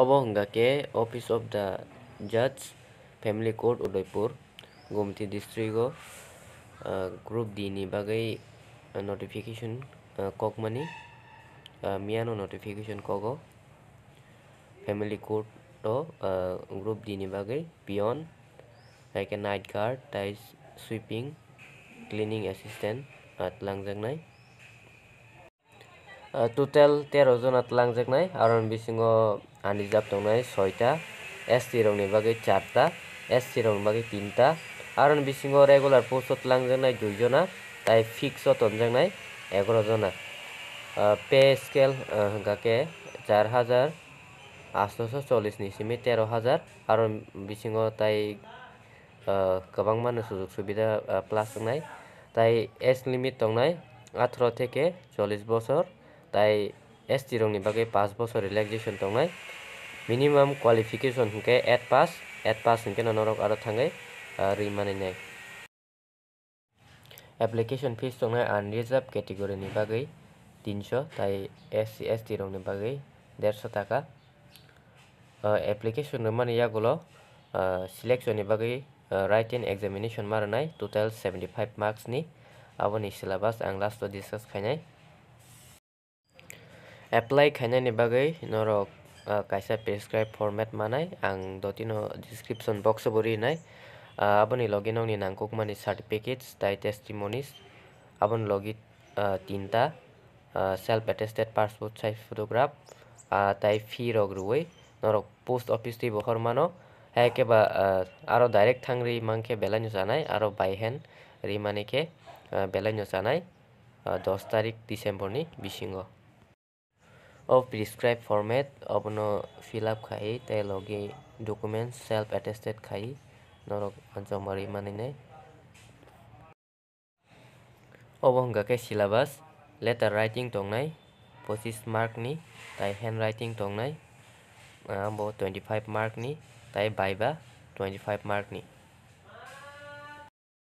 অৱসংগাকে office of the জাজ family court Udaipur Guwahati district group ডিনি বাগেই নটিফিকেশ্যন কক মানি মিয়ানো নটিফিকেশ্যন কক ফেমিলি কোৰ্ট গ্ৰুপ ডিনি বাগেই পিয়ন লাইকে নাইট গাৰ্ড টাইজ চুইপিং ক্লিনিং এচিষ্টেণ্ট লাংজাং নাই টোটেল তেরোজন আতলাংজাক নাই আরন বিসিং আনিজাব দাই ছয়টা এস টি রং বাকি চারটা এস টি রং বাকি তিনটা আরন বিসিং রেগুলার পোস্ট লাংজাক নাই দুইজনা তাই ফিক্স অনজাক নাই এগারোজনা পে স্কেল গাকে চার হাজার আঠশো চল্লিশ নিসিমে তেরো হাজার আরন বিসিং তাই গবাং মানে সুযোগ সুবিধা প্লাস নাই তাই এজ লিমিট দাই আঠারো থেকে চল্লিশ বছর তাই এছ টি রং নিবাকে পাঁচ বছর রিলেকজেশন তাই মিনিমাম কোয়ালিফিকেশন হুকে এড পাস এড পাস হুকে ননরক আর থাকে রি মানে নাই এপ্লিকেশন ফিস তাই কেটেগৰী ক্যাটেগরি নিবাকে তিনশো তাই এছ সি এস টি রং নিবাকে দেড়শো টাকা এপ্লিকেশন মানে ইয়াগুলো সিলেকশন নিবাকে রাইট এন্ড এক্সামিনেশন মারা নাই টোটাল সেভেন্টি ফাইভ মার্কসনি আবার সিলেবাস আং লাস্ট খাই খাইনায় एप्लाइ खाइनायनि बागै नरक कायसा प्रेसक्राइब फर्मेट मानाय आं दतिनो डिस्क्रिप्सन बक्स बरिनाय आबनि लगिनावनि नांगौ मानि सार्टिफिकेट्स दाय टेस्टिमनिस आबन लगि तिनटा self attested passport size photograph তাই ফি ৰগ্ৰুৱৈ নৰক পোষ্ট অফিচ দি বহৰ মানো হেকে বা আৰু ডাইৰেক্ট থাংৰি ইমানকৈ বেলাইনো জানাই আৰু বাইহেন ৰিমানিকে বেলাইনো জানাই দহ তাৰিখ ডিচেম্বৰনি বিচিংগ অফ প্ৰিচক্ৰাইব ফৰ্মেট আপোনাৰ ফিল আপ খাই তেওঁলোকে ডকুমেণ্টছ চেল্ফ এটেষ্টেড খাই নৰক জমাৰি মানি নাই অবংগাকে চিলেবাছ লেটাৰ ৰাইটিং টং নাই পঁচিছ নি তাই হেণ্ড ৰাইটিং টং নাই টুৱেণ্টি ফাইভ মাৰ্ক নি তাই বাইবা টুৱেণ্টি ফাইভ মাৰ্ক নি